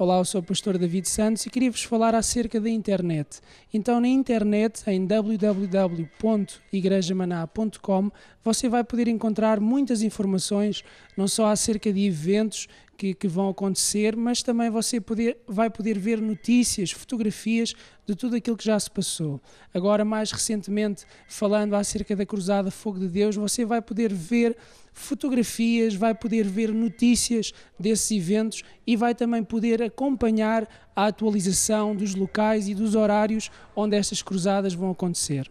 Olá, eu sou o pastor David Santos e queria vos falar acerca da internet. Então, na internet, em www.igrejamaná.com, você vai poder encontrar muitas informações, não só acerca de eventos que, que vão acontecer, mas também você poder, vai poder ver notícias, fotografias de tudo aquilo que já se passou. Agora, mais recentemente, falando acerca da Cruzada Fogo de Deus, você vai poder ver fotografias, vai poder ver notícias desses eventos e vai também poder acompanhar a atualização dos locais e dos horários onde estas cruzadas vão acontecer.